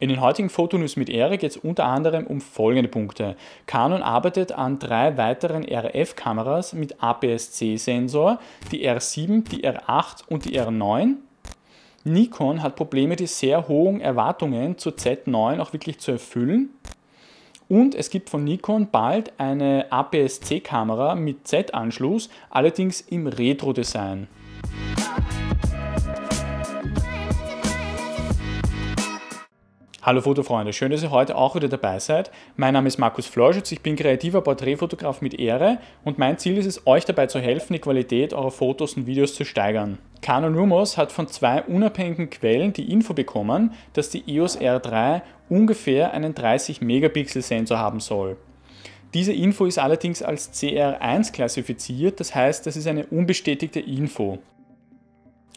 In den heutigen Fotonews mit Ehre geht es unter anderem um folgende Punkte. Canon arbeitet an drei weiteren RF-Kameras mit APS-C-Sensor, die R7, die R8 und die R9. Nikon hat Probleme, die sehr hohen Erwartungen zur Z9 auch wirklich zu erfüllen. Und es gibt von Nikon bald eine APS-C-Kamera mit Z-Anschluss, allerdings im Retro-Design. Hallo Fotofreunde, schön, dass ihr heute auch wieder dabei seid. Mein Name ist Markus Florschütz, ich bin kreativer Porträtfotograf mit Ehre und mein Ziel ist es, euch dabei zu helfen, die Qualität eurer Fotos und Videos zu steigern. Canon Rumors hat von zwei unabhängigen Quellen die Info bekommen, dass die EOS R3 ungefähr einen 30 Megapixel Sensor haben soll. Diese Info ist allerdings als CR1 klassifiziert, das heißt, das ist eine unbestätigte Info.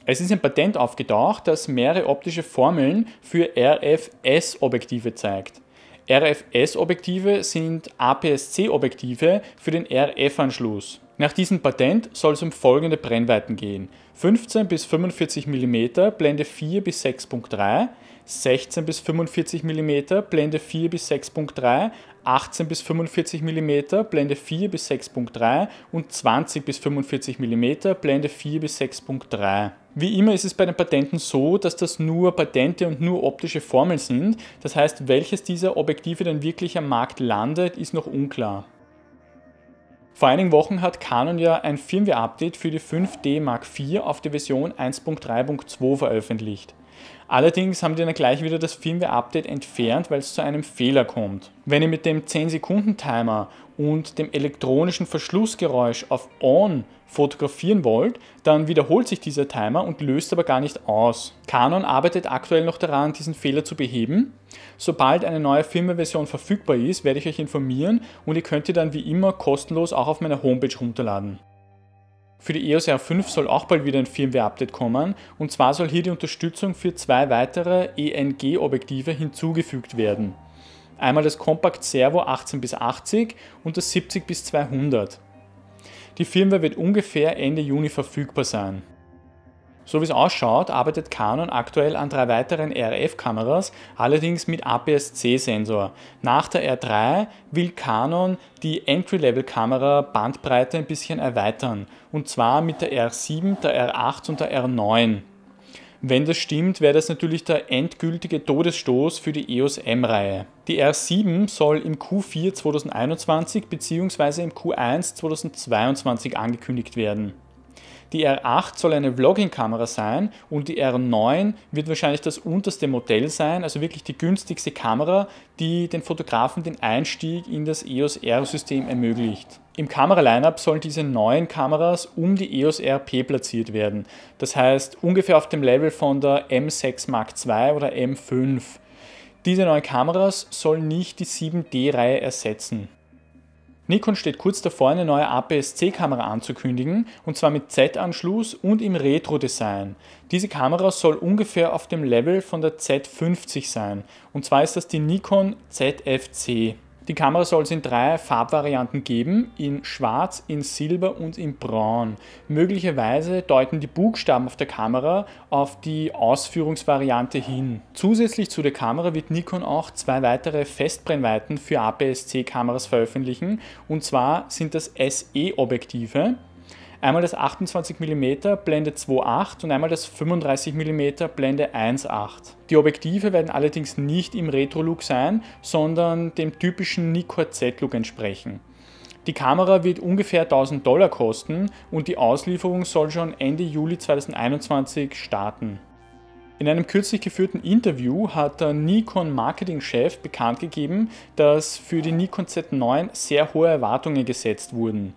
Es ist ein Patent aufgetaucht, das mehrere optische Formeln für RFS-Objektive zeigt. RFS-Objektive sind APS-C-Objektive für den RF-Anschluss. Nach diesem Patent soll es um folgende Brennweiten gehen: 15 bis 45 mm Blende 4 bis 6.3, 16 bis 45 mm Blende 4 bis 6.3, 18 bis 45 mm Blende 4 bis 6.3 und 20 bis 45 mm Blende 4 bis 6.3. Wie immer ist es bei den Patenten so, dass das nur Patente und nur optische Formeln sind. Das heißt, welches dieser Objektive denn wirklich am Markt landet, ist noch unklar. Vor einigen Wochen hat Canon ja ein Firmware-Update für die 5D Mark IV auf die Version 1.3.2 veröffentlicht. Allerdings haben die dann gleich wieder das Firmware-Update entfernt, weil es zu einem Fehler kommt. Wenn ihr mit dem 10-Sekunden-Timer und dem elektronischen Verschlussgeräusch auf On fotografieren wollt, dann wiederholt sich dieser Timer und löst aber gar nicht aus. Canon arbeitet aktuell noch daran, diesen Fehler zu beheben. Sobald eine neue Firmware-Version verfügbar ist, werde ich euch informieren und ihr könnt ihr dann wie immer kostenlos auch auf meiner Homepage runterladen. Für die EOS R5 soll auch bald wieder ein Firmware-Update kommen und zwar soll hier die Unterstützung für zwei weitere ENG-Objektive hinzugefügt werden. Einmal das Compact Servo 18 bis 80 und das 70 bis 200. Die Firmware wird ungefähr Ende Juni verfügbar sein. So wie es ausschaut, arbeitet Canon aktuell an drei weiteren RF-Kameras, allerdings mit APS-C-Sensor. Nach der R3 will Canon die Entry-Level-Kamera Bandbreite ein bisschen erweitern, und zwar mit der R7, der R8 und der R9. Wenn das stimmt, wäre das natürlich der endgültige Todesstoß für die EOS M-Reihe. Die R7 soll im Q4 2021 bzw. im Q1 2022 angekündigt werden. Die R8 soll eine Vlogging-Kamera sein und die R9 wird wahrscheinlich das unterste Modell sein, also wirklich die günstigste Kamera, die den Fotografen den Einstieg in das EOS R-System ermöglicht. Im Kameraline-Up sollen diese neuen Kameras um die EOS RP platziert werden. Das heißt ungefähr auf dem Level von der M6 Mark II oder M5. Diese neuen Kameras sollen nicht die 7D-Reihe ersetzen. Nikon steht kurz davor, eine neue APS-C-Kamera anzukündigen, und zwar mit Z-Anschluss und im Retro-Design. Diese Kamera soll ungefähr auf dem Level von der Z50 sein, und zwar ist das die Nikon ZFC. Die Kamera soll es in drei Farbvarianten geben, in schwarz, in silber und in braun. Möglicherweise deuten die Buchstaben auf der Kamera auf die Ausführungsvariante hin. Zusätzlich zu der Kamera wird Nikon auch zwei weitere Festbrennweiten für APS-C-Kameras veröffentlichen und zwar sind das SE-Objektive Einmal das 28 mm Blende 2.8 und einmal das 35 mm Blende 1.8. Die Objektive werden allerdings nicht im Retro-Look sein, sondern dem typischen Nikkor Z-Look entsprechen. Die Kamera wird ungefähr 1000 Dollar kosten und die Auslieferung soll schon Ende Juli 2021 starten. In einem kürzlich geführten Interview hat der Nikon Marketingchef bekannt gegeben, dass für die Nikon Z9 sehr hohe Erwartungen gesetzt wurden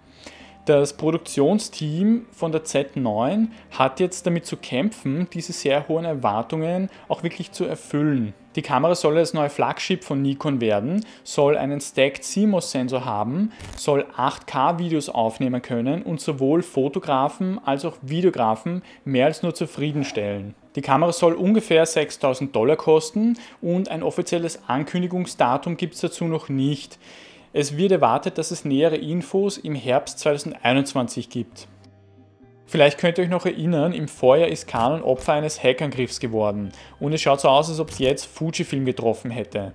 das Produktionsteam von der Z9 hat jetzt damit zu kämpfen, diese sehr hohen Erwartungen auch wirklich zu erfüllen. Die Kamera soll das neue Flagship von Nikon werden, soll einen Stacked CMOS-Sensor haben, soll 8K-Videos aufnehmen können und sowohl Fotografen als auch Videografen mehr als nur zufriedenstellen. Die Kamera soll ungefähr 6000 Dollar kosten und ein offizielles Ankündigungsdatum gibt es dazu noch nicht. Es wird erwartet, dass es nähere Infos im Herbst 2021 gibt. Vielleicht könnt ihr euch noch erinnern, im Vorjahr ist Canon Opfer eines Hackangriffs geworden und es schaut so aus, als ob es jetzt Fujifilm getroffen hätte.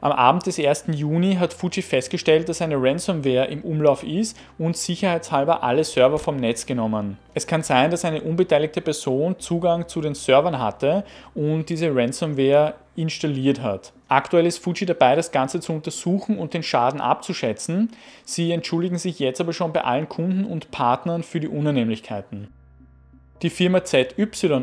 Am Abend des 1. Juni hat Fuji festgestellt, dass eine Ransomware im Umlauf ist und sicherheitshalber alle Server vom Netz genommen. Es kann sein, dass eine unbeteiligte Person Zugang zu den Servern hatte und diese Ransomware installiert hat. Aktuell ist Fuji dabei, das Ganze zu untersuchen und den Schaden abzuschätzen. Sie entschuldigen sich jetzt aber schon bei allen Kunden und Partnern für die Unannehmlichkeiten. Die Firma ZY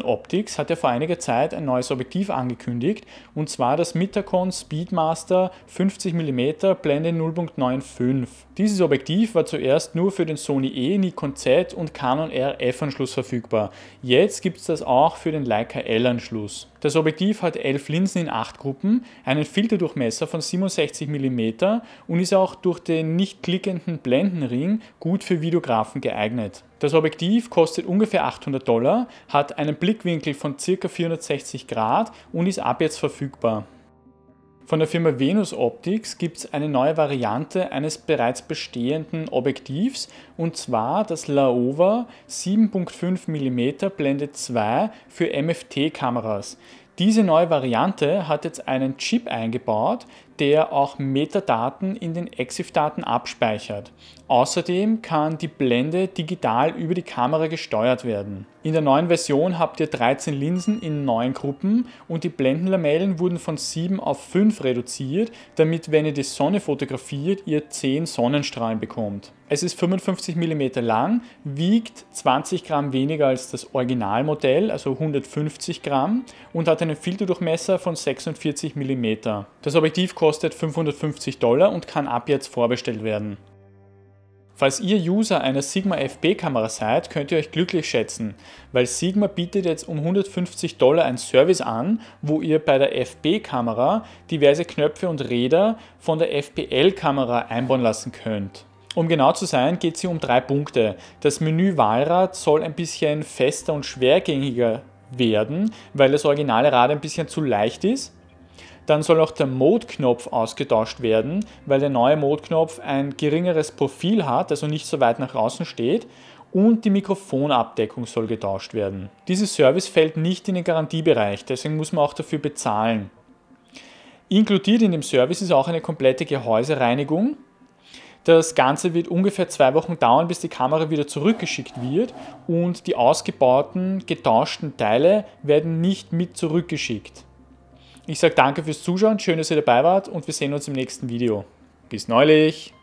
Optics hat ja vor einiger Zeit ein neues Objektiv angekündigt, und zwar das Mitacon Speedmaster 50 mm Blende 0.95. Dieses Objektiv war zuerst nur für den Sony E, Nikon Z und Canon RF-Anschluss verfügbar. Jetzt gibt es das auch für den Leica L-Anschluss. Das Objektiv hat 11 Linsen in 8 Gruppen, einen Filterdurchmesser von 67 mm und ist auch durch den nicht klickenden Blendenring gut für Videografen geeignet. Das Objektiv kostet ungefähr 800 Dollar, hat einen Blickwinkel von ca. 460 Grad und ist ab jetzt verfügbar. Von der Firma Venus Optics gibt es eine neue Variante eines bereits bestehenden Objektivs und zwar das Laowa 7.5 mm Blende 2 für MFT-Kameras. Diese neue Variante hat jetzt einen Chip eingebaut, der auch Metadaten in den EXIF-Daten abspeichert. Außerdem kann die Blende digital über die Kamera gesteuert werden. In der neuen Version habt ihr 13 Linsen in 9 Gruppen und die Blendenlamellen wurden von 7 auf 5 reduziert, damit wenn ihr die Sonne fotografiert, ihr 10 Sonnenstrahlen bekommt. Es ist 55 mm lang, wiegt 20 Gramm weniger als das Originalmodell, also 150 Gramm, und hat einen Filterdurchmesser von 46 mm. Das Objektiv kostet 550 Dollar und kann ab jetzt vorbestellt werden. Falls ihr User einer Sigma fb Kamera seid, könnt ihr euch glücklich schätzen, weil Sigma bietet jetzt um 150 Dollar einen Service an, wo ihr bei der fb Kamera diverse Knöpfe und Räder von der FPL Kamera einbauen lassen könnt. Um genau zu sein, geht es hier um drei Punkte. Das Menü Wahlrad soll ein bisschen fester und schwergängiger werden, weil das originale Rad ein bisschen zu leicht ist. Dann soll auch der Mode-Knopf ausgetauscht werden, weil der neue Mode-Knopf ein geringeres Profil hat, also nicht so weit nach außen steht. Und die Mikrofonabdeckung soll getauscht werden. Dieses Service fällt nicht in den Garantiebereich, deswegen muss man auch dafür bezahlen. Inkludiert in dem Service ist auch eine komplette Gehäusereinigung, das Ganze wird ungefähr zwei Wochen dauern, bis die Kamera wieder zurückgeschickt wird und die ausgebauten, getauschten Teile werden nicht mit zurückgeschickt. Ich sage danke fürs Zuschauen, schön, dass ihr dabei wart und wir sehen uns im nächsten Video. Bis neulich!